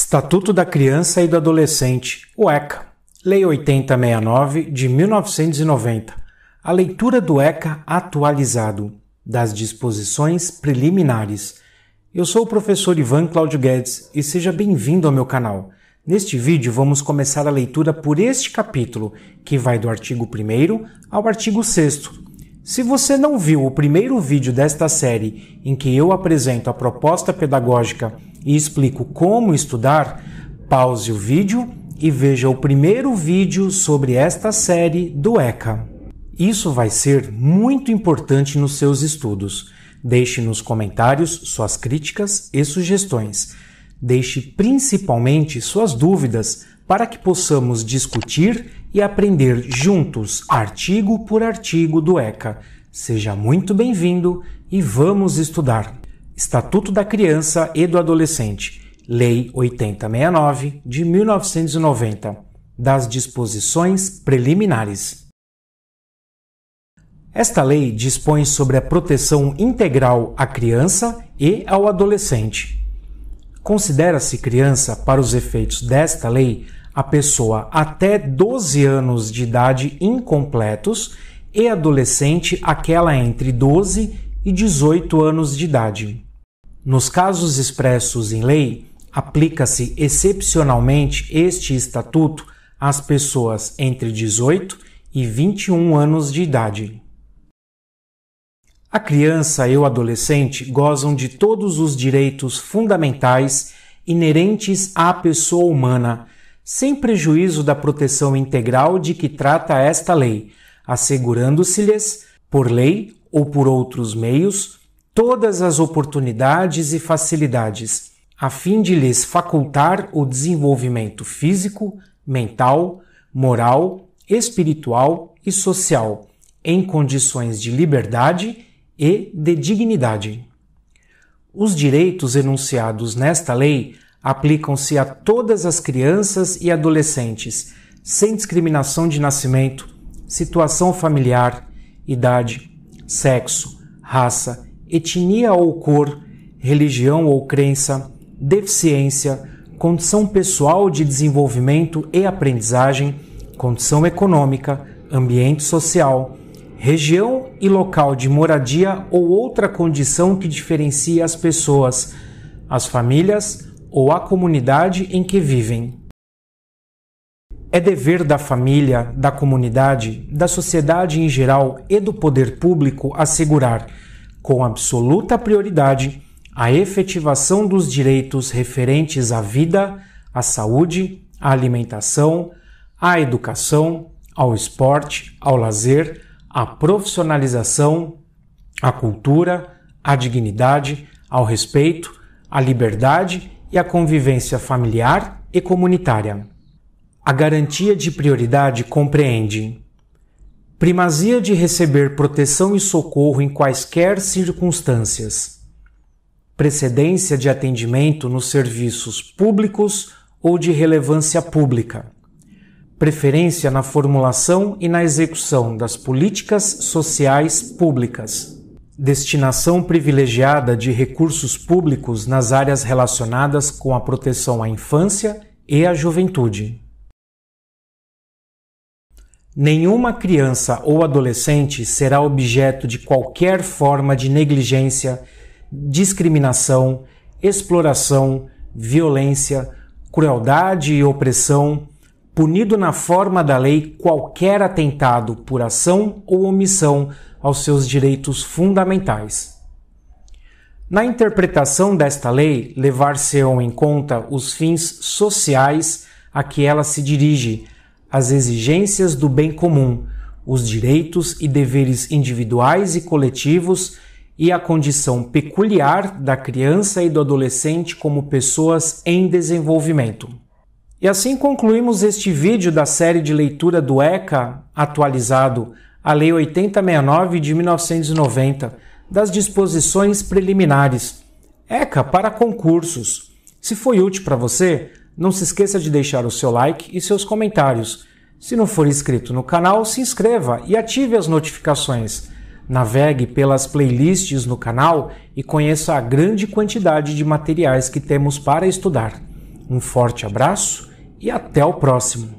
Estatuto da Criança e do Adolescente, o ECA, Lei 8069 de 1990. A leitura do ECA atualizado das disposições preliminares. Eu sou o professor Ivan Cláudio Guedes e seja bem-vindo ao meu canal. Neste vídeo vamos começar a leitura por este capítulo, que vai do artigo 1 ao artigo 6. Se você não viu o primeiro vídeo desta série em que eu apresento a proposta pedagógica e explico como estudar, pause o vídeo e veja o primeiro vídeo sobre esta série do ECA. Isso vai ser muito importante nos seus estudos. Deixe nos comentários suas críticas e sugestões. Deixe principalmente suas dúvidas para que possamos discutir e aprender juntos, artigo por artigo do ECA. Seja muito bem-vindo e vamos estudar! Estatuto da Criança e do Adolescente, Lei 8069 de 1990, das disposições preliminares. Esta lei dispõe sobre a proteção integral à criança e ao adolescente. Considera-se criança, para os efeitos desta lei, a pessoa até 12 anos de idade incompletos e adolescente aquela entre 12 e 18 anos de idade. Nos casos expressos em lei, aplica-se excepcionalmente este estatuto às pessoas entre 18 e 21 anos de idade. A criança e o adolescente gozam de todos os direitos fundamentais inerentes à pessoa humana, sem prejuízo da proteção integral de que trata esta lei, assegurando-se-lhes, por lei ou por outros meios, todas as oportunidades e facilidades, a fim de lhes facultar o desenvolvimento físico, mental, moral, espiritual e social, em condições de liberdade e de dignidade. Os direitos enunciados nesta lei aplicam-se a todas as crianças e adolescentes, sem discriminação de nascimento, situação familiar, idade, sexo, raça, etnia ou cor, religião ou crença, deficiência, condição pessoal de desenvolvimento e aprendizagem, condição econômica, ambiente social, região e local de moradia ou outra condição que diferencie as pessoas, as famílias ou a comunidade em que vivem. É dever da família, da comunidade, da sociedade em geral e do poder público assegurar com absoluta prioridade, a efetivação dos direitos referentes à vida, à saúde, à alimentação, à educação, ao esporte, ao lazer, à profissionalização, à cultura, à dignidade, ao respeito, à liberdade e à convivência familiar e comunitária. A garantia de prioridade compreende primazia de receber proteção e socorro em quaisquer circunstâncias, precedência de atendimento nos serviços públicos ou de relevância pública, preferência na formulação e na execução das políticas sociais públicas, destinação privilegiada de recursos públicos nas áreas relacionadas com a proteção à infância e à juventude. Nenhuma criança ou adolescente será objeto de qualquer forma de negligência, discriminação, exploração, violência, crueldade e opressão, punido na forma da lei qualquer atentado por ação ou omissão aos seus direitos fundamentais. Na interpretação desta lei, levar-se-ão em conta os fins sociais a que ela se dirige as exigências do bem comum, os direitos e deveres individuais e coletivos e a condição peculiar da criança e do adolescente como pessoas em desenvolvimento. E assim concluímos este vídeo da série de leitura do ECA atualizado, a Lei 8069 de 1990, das disposições preliminares. ECA para concursos. Se foi útil para você, não se esqueça de deixar o seu like e seus comentários. Se não for inscrito no canal, se inscreva e ative as notificações. Navegue pelas playlists no canal e conheça a grande quantidade de materiais que temos para estudar. Um forte abraço e até o próximo!